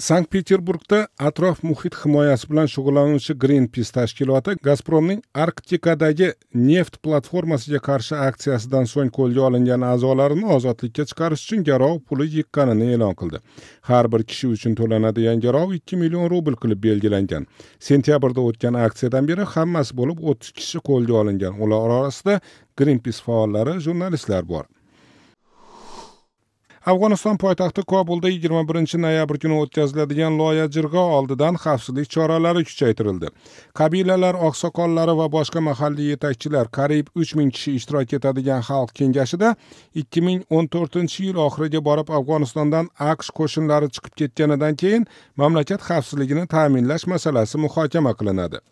sankt peterburgda atrof muhit himoyasi bilan shug'ullanuvchi greenpeace tashkiloti gazpromning arktikadagi neft platformasiga qarshi aksiyasidan so'ng qo'lga olingan a'zolarini ozodlikka chiqarish uchun garov puli yiqqanini e'lon qildi har bir kishi uchun to'lanadigan garov ikki million rubl qilib belgilangan sentyabrda o'tgan aksiyadan beri hammasi bo'lib o'ttiz kishi qo'lga olingan ular orasida greenpeace faollari jurnalistlar bor afg'oniston poytaxti kobulda 21 noyabr kuni o'tkaziladigan loya jirg'o oldidan xavfsizlik choralari kuchaytirildi qabilalar oqsoqollari va boshqa mahalliy yetakchilar qariyb 3000 kishi ishtirok etadigan xalq kengashida 2014 yil oxiriga borib afg'onistondan aqsh qo'shinlari chiqib ketganidan keyin mamlakat xavfsizligini ta'minlash masalasi muhokama qilinadi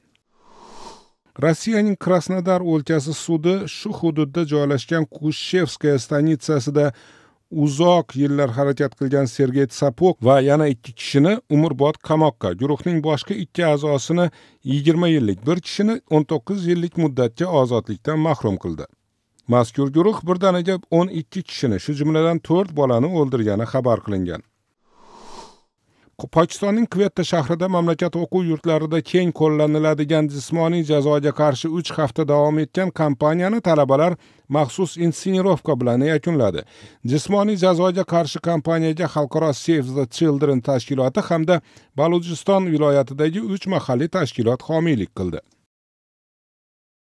rossiyaning krasnodar o'lkasi sudi shu hududda joylashgan kushevskaya stanitsasida uzoq yillar harakat qilgan sergey sapok va yana ikki kishini umrbod qamoqqa guruhning boshqa ikki a'zosini yigirma yillik bir kishini o'n to'qqiz yillik muddatga ozodlikdan mahrum qildi mazkur guruh birdaniga o'n ikki kishini shu jumladan to'rt bolani o'ldirgani xabar qilingan Pokistonning Kvetta shahrida mamlakat o'quv yurtlarida keng qo'llaniladigan jismoniy jazoga qarshi uch hafta davom etgan kompaniyani talabalar maxsus insenirovka bilan yakunladi. Jismoniy jazoga qarshi kompaniyaga xalqaro Save the Children tashkiloti hamda Balujiston viloyatidagi uch mahalliy tashkilot homiylik qildi.